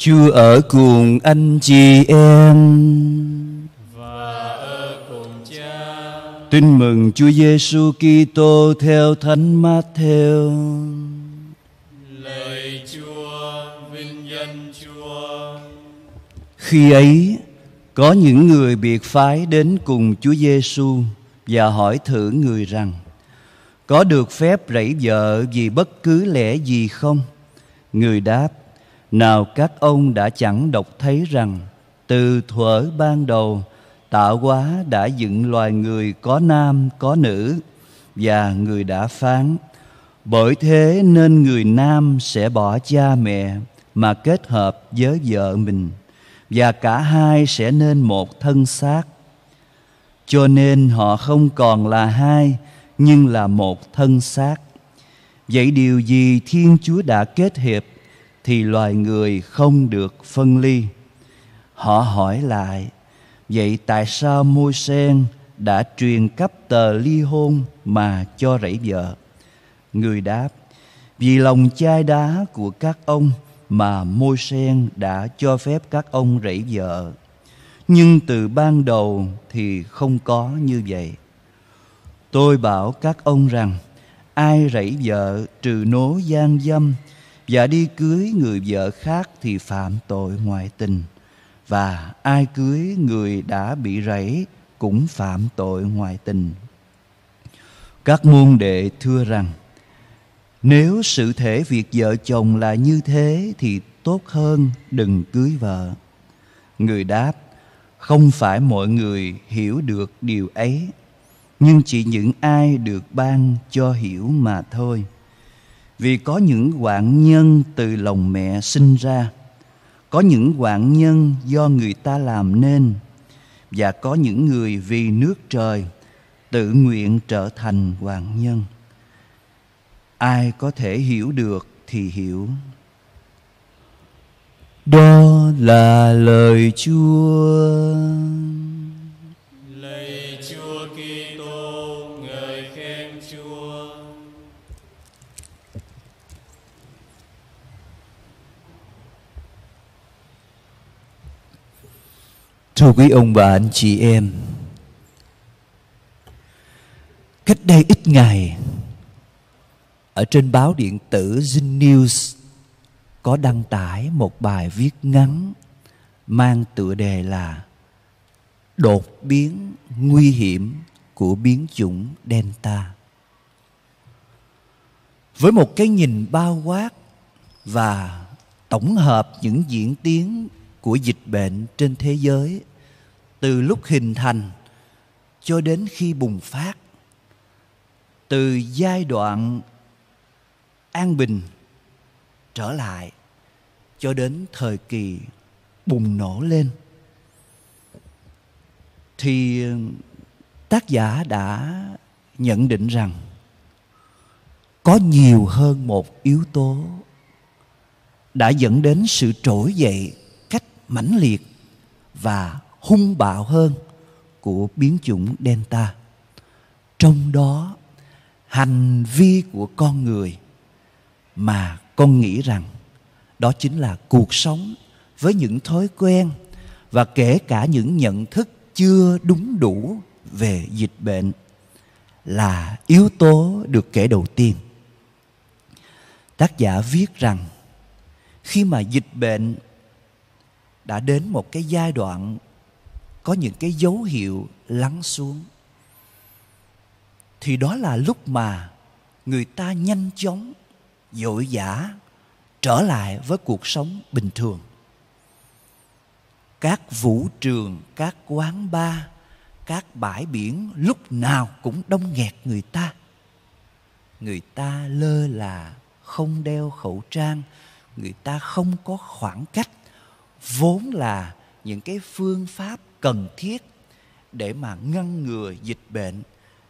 Chúa ở cùng anh chị em và ở cùng cha. Tin mừng Chúa Giêsu Kitô theo Thánh Matthew. Lời Chúa, vinh danh Chúa. Khi ấy, có những người biệt phái đến cùng Chúa Giêsu và hỏi thử người rằng: Có được phép rảy vợ vì bất cứ lẽ gì không? Người đáp: nào các ông đã chẳng đọc thấy rằng Từ thuở ban đầu Tạo hóa đã dựng loài người có nam có nữ Và người đã phán Bởi thế nên người nam sẽ bỏ cha mẹ Mà kết hợp với vợ mình Và cả hai sẽ nên một thân xác Cho nên họ không còn là hai Nhưng là một thân xác Vậy điều gì Thiên Chúa đã kết hiệp thì loài người không được phân ly họ hỏi lại vậy tại sao môi sen đã truyền cấp tờ ly hôn mà cho rẫy vợ người đáp vì lòng chai đá của các ông mà môi sen đã cho phép các ông rẫy vợ nhưng từ ban đầu thì không có như vậy tôi bảo các ông rằng ai rẫy vợ trừ nố gian dâm và đi cưới người vợ khác thì phạm tội ngoại tình và ai cưới người đã bị rẫy cũng phạm tội ngoại tình các môn đệ thưa rằng nếu sự thể việc vợ chồng là như thế thì tốt hơn đừng cưới vợ người đáp không phải mọi người hiểu được điều ấy nhưng chỉ những ai được ban cho hiểu mà thôi vì có những hoạn nhân từ lòng mẹ sinh ra, có những hoạn nhân do người ta làm nên và có những người vì nước trời tự nguyện trở thành hoạn nhân. Ai có thể hiểu được thì hiểu. Đó là lời Chúa. Lời Chúa Kitô, người khen Chúa. Thưa quý ông bà anh chị em Cách đây ít ngày Ở trên báo điện tử Zin News Có đăng tải một bài viết ngắn Mang tựa đề là Đột biến nguy hiểm của biến chủng Delta Với một cái nhìn bao quát Và tổng hợp những diễn tiến của dịch bệnh trên thế giới từ lúc hình thành cho đến khi bùng phát từ giai đoạn an bình trở lại cho đến thời kỳ bùng nổ lên thì tác giả đã nhận định rằng có nhiều hơn một yếu tố đã dẫn đến sự trỗi dậy cách mãnh liệt và hung bạo hơn của biến chủng Delta. Trong đó, hành vi của con người mà con nghĩ rằng đó chính là cuộc sống với những thói quen và kể cả những nhận thức chưa đúng đủ về dịch bệnh là yếu tố được kể đầu tiên. Tác giả viết rằng khi mà dịch bệnh đã đến một cái giai đoạn có những cái dấu hiệu lắng xuống thì đó là lúc mà người ta nhanh chóng dội dã trở lại với cuộc sống bình thường các vũ trường các quán bar các bãi biển lúc nào cũng đông nghẹt người ta người ta lơ là không đeo khẩu trang người ta không có khoảng cách vốn là những cái phương pháp cần thiết để mà ngăn ngừa dịch bệnh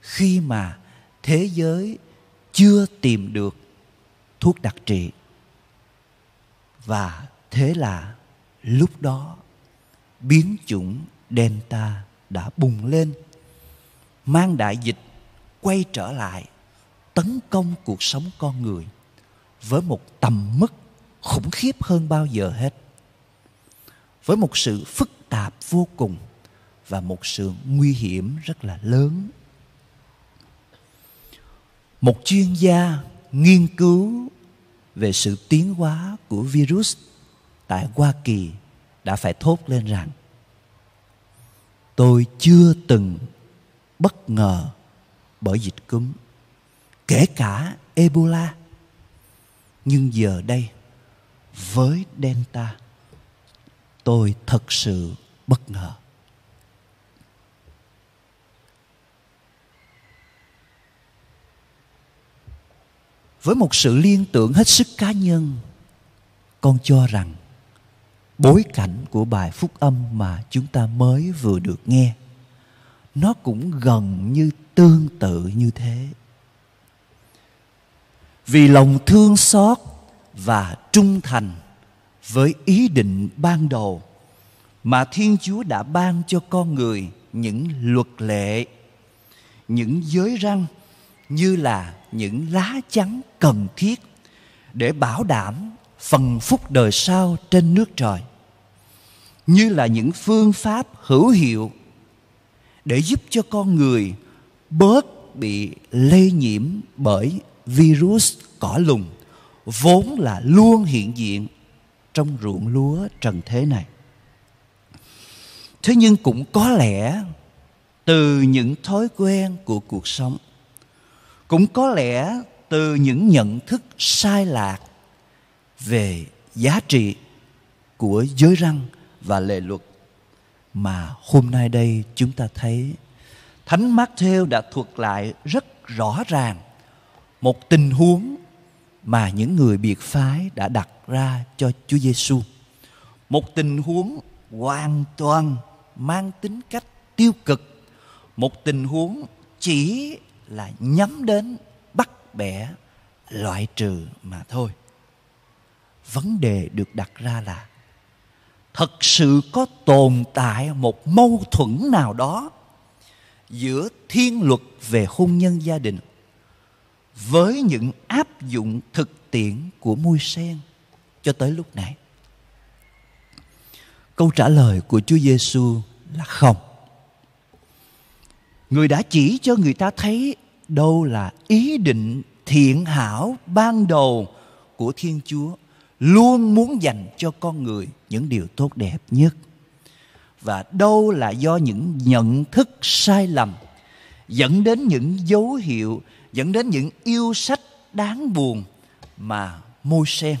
khi mà thế giới chưa tìm được thuốc đặc trị và thế là lúc đó biến chủng delta đã bùng lên mang đại dịch quay trở lại tấn công cuộc sống con người với một tầm mức khủng khiếp hơn bao giờ hết với một sự phức tạp vô cùng và một sự nguy hiểm rất là lớn. Một chuyên gia nghiên cứu về sự tiến hóa của virus tại Hoa Kỳ đã phải thốt lên rằng tôi chưa từng bất ngờ bởi dịch cúm kể cả Ebola nhưng giờ đây với Delta tôi thật sự bất ngờ với một sự liên tưởng hết sức cá nhân con cho rằng bối cảnh của bài phúc âm mà chúng ta mới vừa được nghe nó cũng gần như tương tự như thế vì lòng thương xót và trung thành với ý định ban đầu mà Thiên Chúa đã ban cho con người những luật lệ, những giới răng như là những lá chắn cần thiết để bảo đảm phần phúc đời sau trên nước trời như là những phương pháp hữu hiệu để giúp cho con người bớt bị lây nhiễm bởi virus cỏ lùng vốn là luôn hiện diện trong ruộng lúa trần thế này thế nhưng cũng có lẽ từ những thói quen của cuộc sống cũng có lẽ từ những nhận thức sai lạc về giá trị của giới răng và lệ luật mà hôm nay đây chúng ta thấy thánh Matthew đã thuật lại rất rõ ràng một tình huống mà những người biệt phái đã đặt ra cho Chúa Giêsu một tình huống hoàn toàn mang tính cách tiêu cực một tình huống chỉ là nhắm đến bắt bẻ loại trừ mà thôi vấn đề được đặt ra là thật sự có tồn tại một mâu thuẫn nào đó giữa thiên luật về hôn nhân gia đình với những áp dụng thực tiễn của môi sen cho tới lúc này Câu trả lời của Chúa Giêsu là không. Người đã chỉ cho người ta thấy đâu là ý định thiện hảo ban đầu của Thiên Chúa luôn muốn dành cho con người những điều tốt đẹp nhất và đâu là do những nhận thức sai lầm dẫn đến những dấu hiệu dẫn đến những yêu sách đáng buồn mà môi sen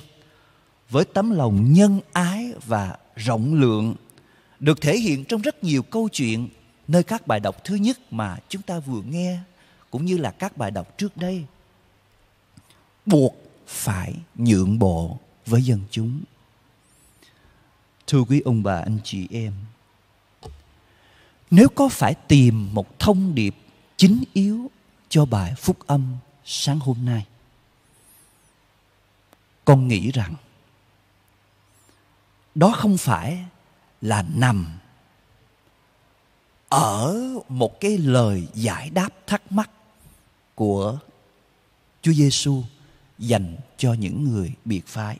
với tấm lòng nhân ái và rộng lượng được thể hiện trong rất nhiều câu chuyện nơi các bài đọc thứ nhất mà chúng ta vừa nghe cũng như là các bài đọc trước đây buộc phải nhượng bộ với dân chúng thưa quý ông bà anh chị em nếu có phải tìm một thông điệp chính yếu cho bài phúc âm sáng hôm nay con nghĩ rằng đó không phải là nằm ở một cái lời giải đáp thắc mắc của Chúa Giêsu dành cho những người biệt phái.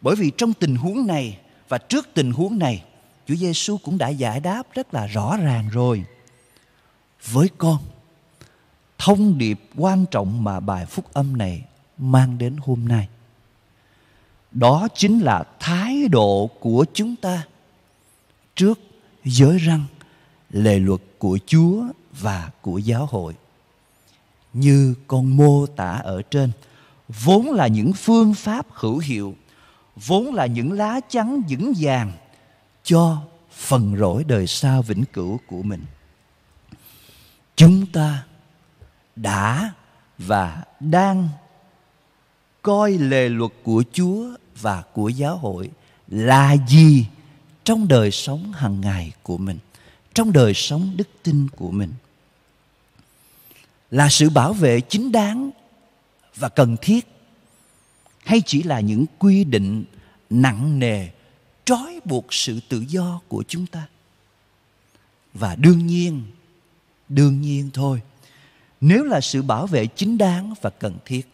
Bởi vì trong tình huống này và trước tình huống này, Chúa Giêsu cũng đã giải đáp rất là rõ ràng rồi. Với con, thông điệp quan trọng mà bài phúc âm này mang đến hôm nay đó chính là thái độ của chúng ta trước giới răng lề luật của chúa và của giáo hội như con mô tả ở trên vốn là những phương pháp hữu hiệu vốn là những lá chắn vững vàng cho phần rỗi đời sau vĩnh cửu của mình chúng ta đã và đang coi lề luật của chúa và của giáo hội là gì trong đời sống hàng ngày của mình trong đời sống đức tin của mình là sự bảo vệ chính đáng và cần thiết hay chỉ là những quy định nặng nề trói buộc sự tự do của chúng ta và đương nhiên đương nhiên thôi nếu là sự bảo vệ chính đáng và cần thiết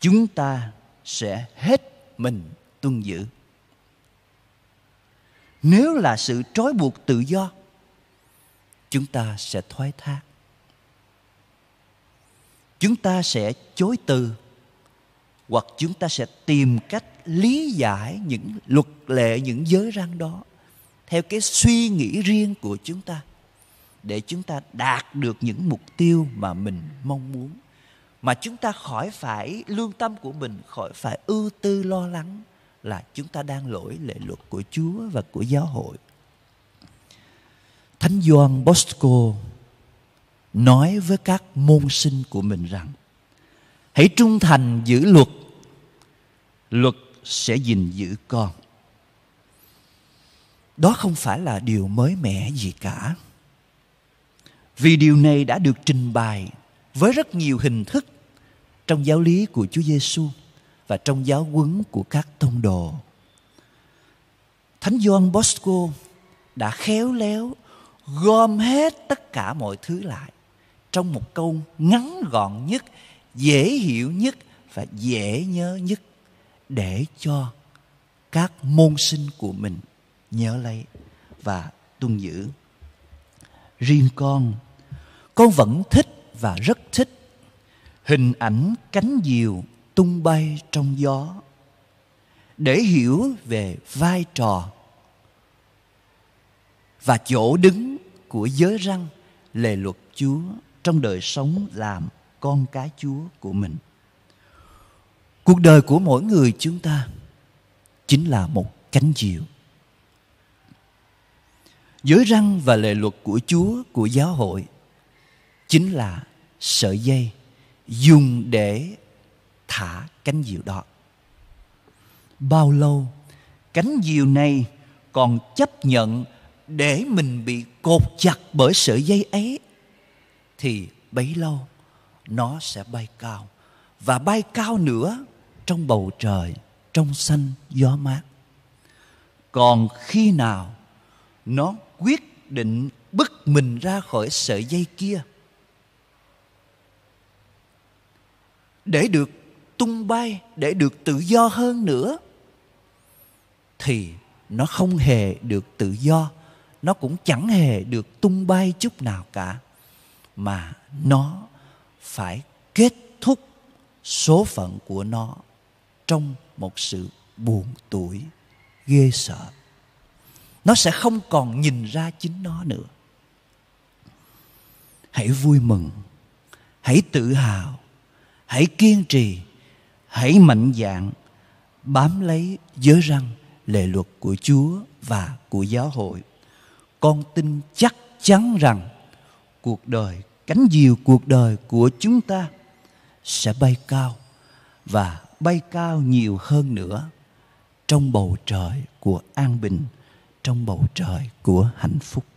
chúng ta sẽ hết mình tuân giữ. Nếu là sự trói buộc tự do, chúng ta sẽ thoái thác. Chúng ta sẽ chối từ hoặc chúng ta sẽ tìm cách lý giải những luật lệ những giới răn đó theo cái suy nghĩ riêng của chúng ta để chúng ta đạt được những mục tiêu mà mình mong muốn mà chúng ta khỏi phải lương tâm của mình khỏi phải ưu tư lo lắng là chúng ta đang lỗi lệ luật của Chúa và của giáo hội. Thánh Gioan Bosco nói với các môn sinh của mình rằng hãy trung thành giữ luật luật sẽ gìn giữ con đó không phải là điều mới mẻ gì cả vì điều này đã được trình bày với rất nhiều hình thức trong giáo lý của Chúa Giêsu và trong giáo huấn của các tông đồ. Thánh Gioan Bosco đã khéo léo gom hết tất cả mọi thứ lại trong một câu ngắn gọn nhất, dễ hiểu nhất và dễ nhớ nhất để cho các môn sinh của mình nhớ lấy và tuân giữ. Riêng con, con vẫn thích và rất thích hình ảnh cánh diều tung bay trong gió để hiểu về vai trò và chỗ đứng của giới răng lề luật Chúa trong đời sống làm con cái Chúa của mình. Cuộc đời của mỗi người chúng ta chính là một cánh diều. Giới răng và lề luật của Chúa của giáo hội chính là sợi dây dùng để thả cánh diều đó bao lâu cánh diều này còn chấp nhận để mình bị cột chặt bởi sợi dây ấy thì bấy lâu nó sẽ bay cao và bay cao nữa trong bầu trời trong xanh gió mát còn khi nào nó quyết định bứt mình ra khỏi sợi dây kia để được tung bay để được tự do hơn nữa thì nó không hề được tự do nó cũng chẳng hề được tung bay chút nào cả mà nó phải kết thúc số phận của nó trong một sự buồn tuổi ghê sợ nó sẽ không còn nhìn ra chính nó nữa hãy vui mừng hãy tự hào hãy kiên trì hãy mạnh dạn bám lấy giới răng lệ luật của chúa và của giáo hội con tin chắc chắn rằng cuộc đời cánh diều cuộc đời của chúng ta sẽ bay cao và bay cao nhiều hơn nữa trong bầu trời của an bình trong bầu trời của hạnh phúc